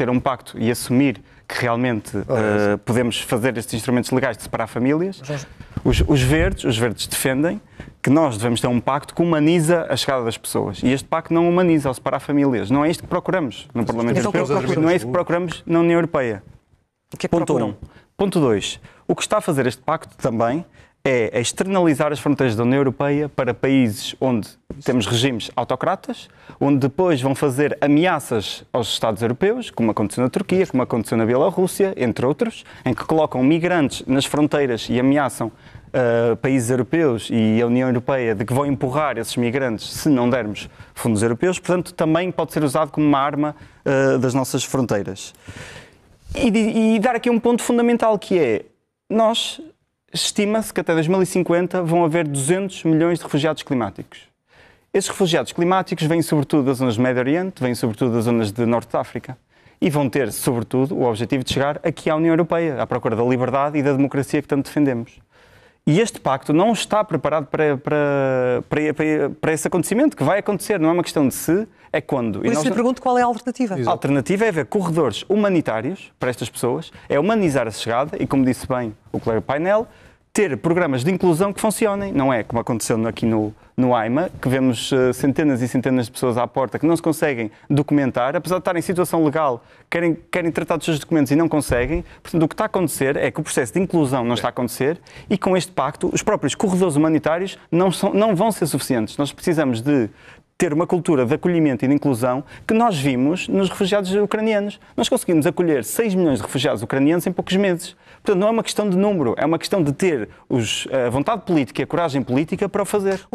ter um pacto e assumir que realmente uh, podemos fazer estes instrumentos legais de separar famílias. Os, os, verdes, os verdes defendem que nós devemos ter um pacto que humaniza a chegada das pessoas. E este pacto não humaniza ao separar famílias. Não é isto que procuramos no Parlamento então, Europeu, não é isto que procuramos na União Europeia. O que é que Ponto 1. Um. Ponto dois. O que está a fazer este pacto também é externalizar as fronteiras da União Europeia para países onde temos regimes autocratas, onde depois vão fazer ameaças aos Estados europeus, como aconteceu na Turquia, como aconteceu na Bielorrússia, entre outros, em que colocam migrantes nas fronteiras e ameaçam Uh, países europeus e a União Europeia de que vão empurrar esses migrantes se não dermos fundos europeus, portanto, também pode ser usado como uma arma uh, das nossas fronteiras. E, e, dar aqui um ponto fundamental que é: nós estima-se que até 2050 vão haver 200 milhões de refugiados climáticos. Esses refugiados climáticos vêm sobretudo das zonas do Médio Oriente, vêm sobretudo das zonas de Norte de África e vão ter, sobretudo, o objetivo de chegar aqui à União Europeia, à procura da liberdade e da democracia que tanto defendemos. E este pacto não está preparado para, para, para, para esse acontecimento, que vai acontecer, não é uma questão de se, é quando. Por isso lhe pergunto qual é a alternativa. Exato. A alternativa é haver corredores humanitários para estas pessoas, é humanizar a chegada e, como disse bem o colega Painel, ter programas de inclusão que funcionem, não é como aconteceu aqui no, no AIMA, que vemos uh, centenas e centenas de pessoas à porta que não se conseguem documentar, apesar de estarem em situação legal, querem, querem tratar dos seus documentos e não conseguem. Portanto, o que está a acontecer é que o processo de inclusão não está a acontecer e com este pacto os próprios corredores humanitários não, são, não vão ser suficientes. Nós precisamos de ter uma cultura de acolhimento e de inclusão que nós vimos nos refugiados ucranianos. Nós conseguimos acolher 6 milhões de refugiados ucranianos em poucos meses. Portanto, não é uma questão de número, é uma questão de ter os, a vontade política e a coragem política para o fazer.